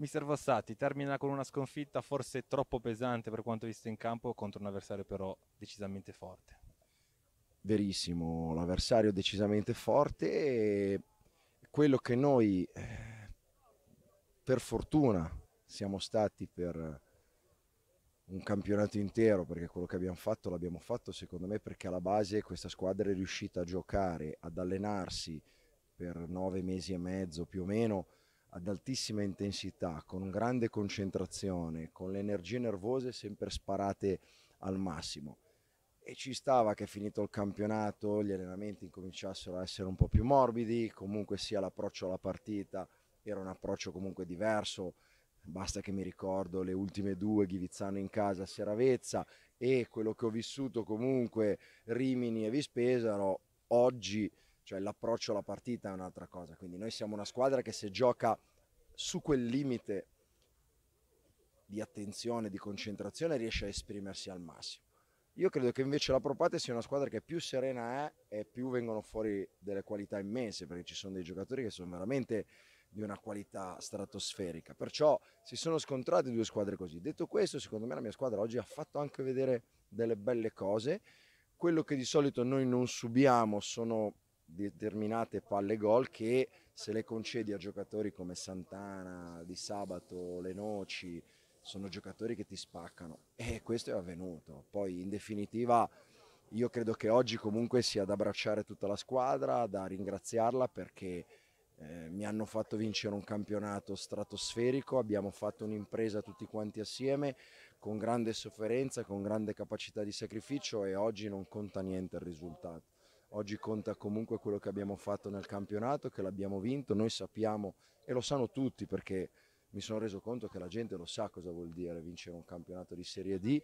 Mister Vossati termina con una sconfitta forse troppo pesante per quanto visto in campo contro un avversario però decisamente forte. Verissimo, l'avversario decisamente forte e quello che noi eh, per fortuna siamo stati per un campionato intero perché quello che abbiamo fatto l'abbiamo fatto secondo me perché alla base questa squadra è riuscita a giocare, ad allenarsi per nove mesi e mezzo più o meno ad altissima intensità, con grande concentrazione, con le energie nervose sempre sparate al massimo. E ci stava che finito il campionato gli allenamenti incominciassero a essere un po' più morbidi, comunque sia l'approccio alla partita era un approccio comunque diverso, basta che mi ricordo le ultime due Ghivizzano in casa a Seravezza e quello che ho vissuto comunque Rimini e Vispesaro oggi cioè l'approccio alla partita è un'altra cosa, quindi noi siamo una squadra che se gioca su quel limite di attenzione, di concentrazione riesce a esprimersi al massimo. Io credo che invece la Propate sia una squadra che più serena è e più vengono fuori delle qualità immense, perché ci sono dei giocatori che sono veramente di una qualità stratosferica. Perciò si sono scontrate due squadre così. Detto questo, secondo me la mia squadra oggi ha fatto anche vedere delle belle cose. Quello che di solito noi non subiamo sono determinate palle gol che se le concedi a giocatori come Santana, Di Sabato, Lenoci, sono giocatori che ti spaccano e questo è avvenuto. Poi in definitiva io credo che oggi comunque sia da abbracciare tutta la squadra, da ringraziarla perché eh, mi hanno fatto vincere un campionato stratosferico, abbiamo fatto un'impresa tutti quanti assieme con grande sofferenza, con grande capacità di sacrificio e oggi non conta niente il risultato. Oggi conta comunque quello che abbiamo fatto nel campionato, che l'abbiamo vinto, noi sappiamo e lo sanno tutti perché mi sono reso conto che la gente lo sa cosa vuol dire vincere un campionato di Serie D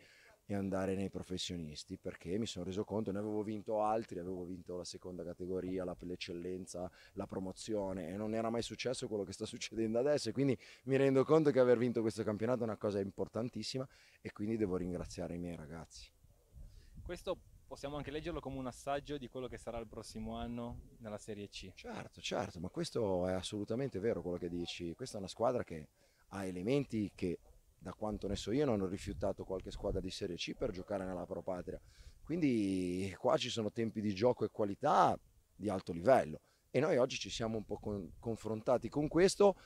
e andare nei professionisti perché mi sono reso conto, ne avevo vinto altri, avevo vinto la seconda categoria, l'eccellenza, la promozione e non era mai successo quello che sta succedendo adesso e quindi mi rendo conto che aver vinto questo campionato è una cosa importantissima e quindi devo ringraziare i miei ragazzi. Questo possiamo anche leggerlo come un assaggio di quello che sarà il prossimo anno nella Serie C. Certo, certo, ma questo è assolutamente vero quello che dici. Questa è una squadra che ha elementi che, da quanto ne so io, non hanno rifiutato qualche squadra di Serie C per giocare nella Pro Patria. Quindi qua ci sono tempi di gioco e qualità di alto livello. E noi oggi ci siamo un po' con, confrontati con questo,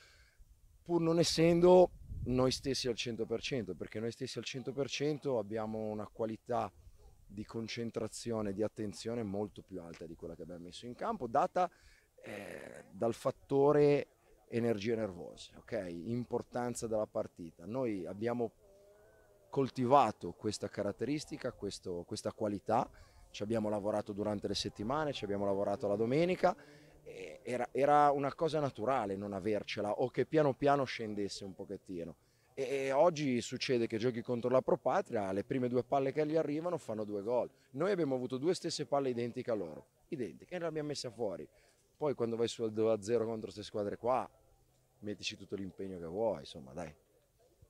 pur non essendo noi stessi al 100%, perché noi stessi al 100% abbiamo una qualità di concentrazione, di attenzione molto più alta di quella che abbiamo messo in campo, data eh, dal fattore energie nervose, ok? Importanza della partita. Noi abbiamo coltivato questa caratteristica, questo, questa qualità, ci abbiamo lavorato durante le settimane, ci abbiamo lavorato la domenica, era, era una cosa naturale non avercela o che piano piano scendesse un pochettino. E oggi succede che giochi contro la Pro Patria, le prime due palle che gli arrivano fanno due gol. Noi abbiamo avuto due stesse palle identiche a loro, identiche, e l'abbiamo messa fuori. Poi quando vai sul 2-0 contro queste squadre qua, mettici tutto l'impegno che vuoi, insomma, dai.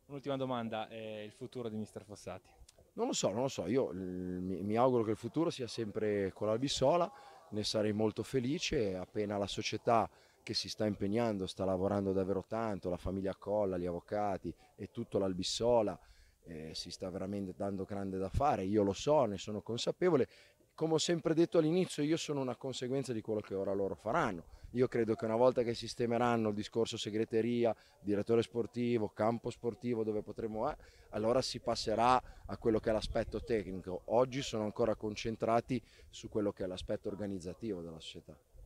Un'ultima domanda, eh, il futuro di Mister Fossati? Non lo so, non lo so, io mm, mi, mi auguro che il futuro sia sempre con la Bissola, ne sarei molto felice appena la società che si sta impegnando, sta lavorando davvero tanto, la famiglia Colla, gli avvocati e tutto l'Albissola, eh, si sta veramente dando grande da fare, io lo so, ne sono consapevole. Come ho sempre detto all'inizio, io sono una conseguenza di quello che ora loro faranno. Io credo che una volta che sistemeranno il discorso segreteria, direttore sportivo, campo sportivo dove potremo, eh, allora si passerà a quello che è l'aspetto tecnico. Oggi sono ancora concentrati su quello che è l'aspetto organizzativo della società.